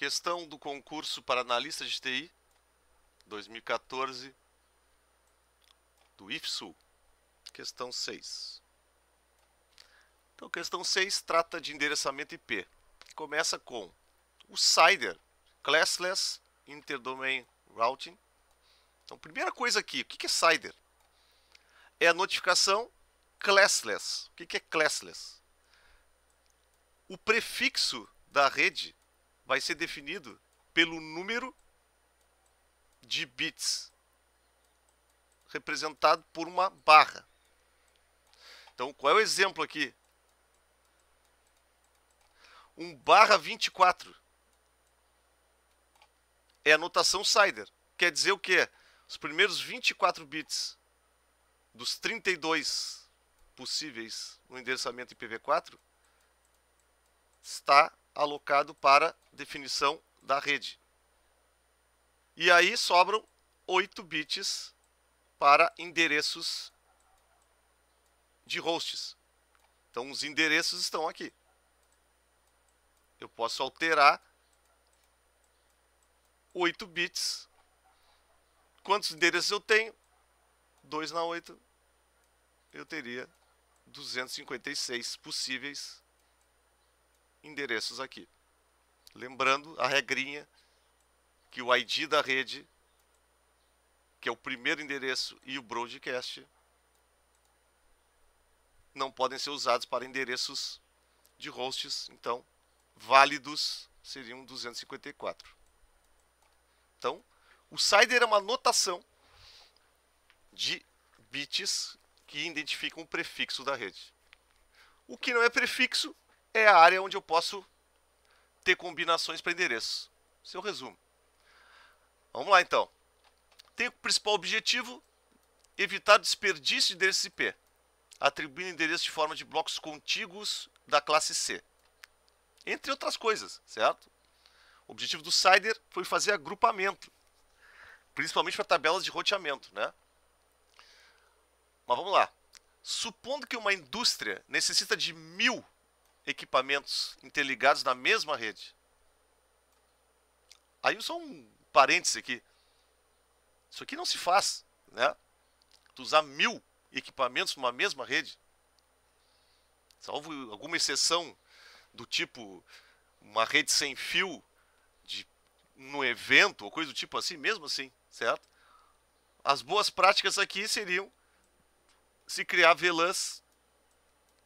Questão do concurso para analista de TI 2014 do IFSU. Questão 6. Então, questão 6 trata de endereçamento IP. Começa com o CIDR, Classless Interdomain Routing. Então, primeira coisa aqui, o que é CIDR? É a notificação classless. O que é classless? O prefixo da rede vai ser definido pelo número de bits representado por uma barra. Então, qual é o exemplo aqui? 1 barra 24 é a notação Cider. Quer dizer o quê? Os primeiros 24 bits dos 32 possíveis no endereçamento IPv4 está alocado para definição da rede. E aí sobram 8 bits para endereços de hosts. Então os endereços estão aqui. Eu posso alterar 8 bits. Quantos endereços eu tenho? 2 na 8. Eu teria 256 possíveis endereços endereços aqui. Lembrando a regrinha que o ID da rede, que é o primeiro endereço e o broadcast, não podem ser usados para endereços de hosts, então válidos seriam 254. Então, o CIDR é uma notação de bits que identificam o prefixo da rede. O que não é prefixo é a área onde eu posso ter combinações para endereços. Seu é resumo. Vamos lá então. Tem o principal objetivo evitar desperdício de endereços IP, atribuindo endereços de forma de blocos contíguos da classe C. Entre outras coisas, certo? O objetivo do CIDR foi fazer agrupamento, principalmente para tabelas de roteamento, né? Mas vamos lá. Supondo que uma indústria necessita de mil equipamentos interligados na mesma rede. Aí só um parêntese aqui. Isso aqui não se faz, né? Tu usar mil equipamentos numa mesma rede, salvo alguma exceção do tipo uma rede sem fio de no evento ou coisa do tipo assim, mesmo assim, certo? As boas práticas aqui seriam se criar VLANs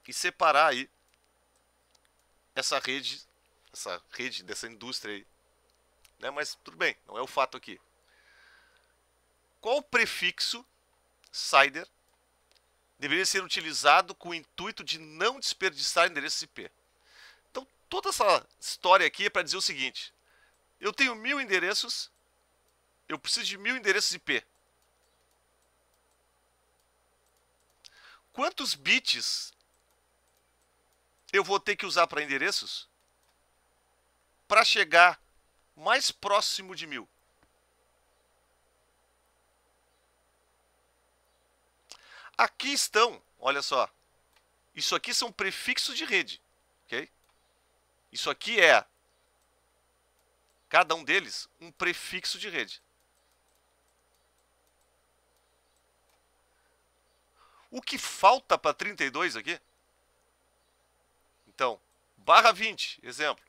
e separar aí essa rede, essa rede dessa indústria aí. Né? Mas tudo bem, não é o fato aqui. Qual prefixo CIDR deveria ser utilizado com o intuito de não desperdiçar endereços IP? Então, toda essa história aqui é para dizer o seguinte: eu tenho mil endereços, eu preciso de mil endereços IP. Quantos bits eu vou ter que usar para endereços para chegar mais próximo de mil. Aqui estão, olha só. Isso aqui são prefixos de rede, ok? Isso aqui é, cada um deles, um prefixo de rede. O que falta para 32 aqui então, barra 20, exemplo.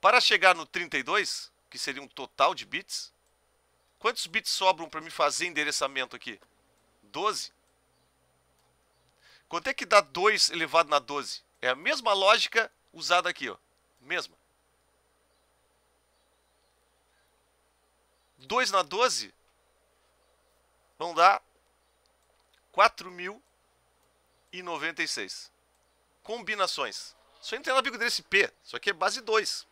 Para chegar no 32, que seria um total de bits, quantos bits sobram para me fazer endereçamento aqui? 12. Quanto é que dá 2 elevado na 12? É a mesma lógica usada aqui, ó. Mesma. 2 na 12 vão dar 4096 combinações. Só entrei na bico desse P. Isso aqui é base 2.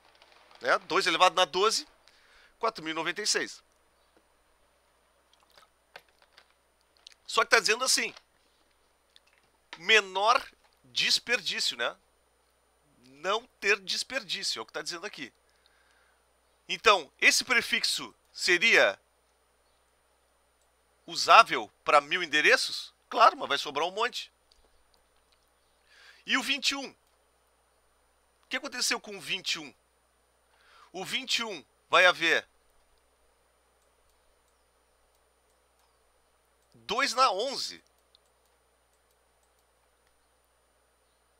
Né? 2 elevado na 12, 4.096. Só que está dizendo assim, menor desperdício, né? Não ter desperdício, é o que está dizendo aqui. Então, esse prefixo seria usável para mil endereços? Claro, mas vai sobrar um monte. E o 21? O que aconteceu com o 21? O 21 vai haver 2 na 11.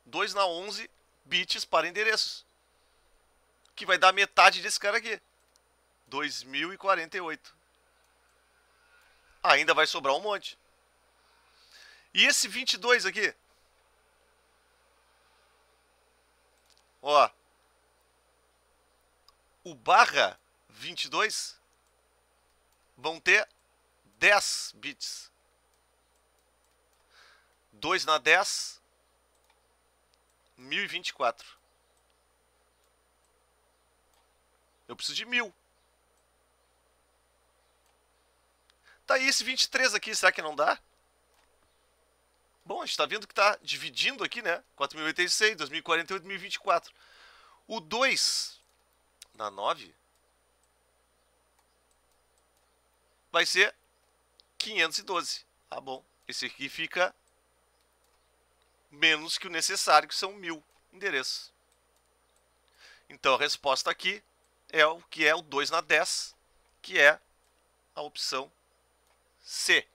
2 na 11 bits para endereços. Que vai dar metade desse cara aqui. 2048. Ainda vai sobrar um monte. E esse 22 aqui? Ó. O barra 22 vão ter 10 bits. 2 na 10, 1024. Eu preciso de 1000. Tá aí esse 23 aqui, será que não dá? Bom, a gente está vendo que está dividindo aqui, né? 4086, 2048, 2024. O 2 na 9 vai ser 512. Tá bom. Esse aqui fica menos que o necessário, que são mil endereços. Então a resposta aqui é o que é o 2 na 10, que é a opção C.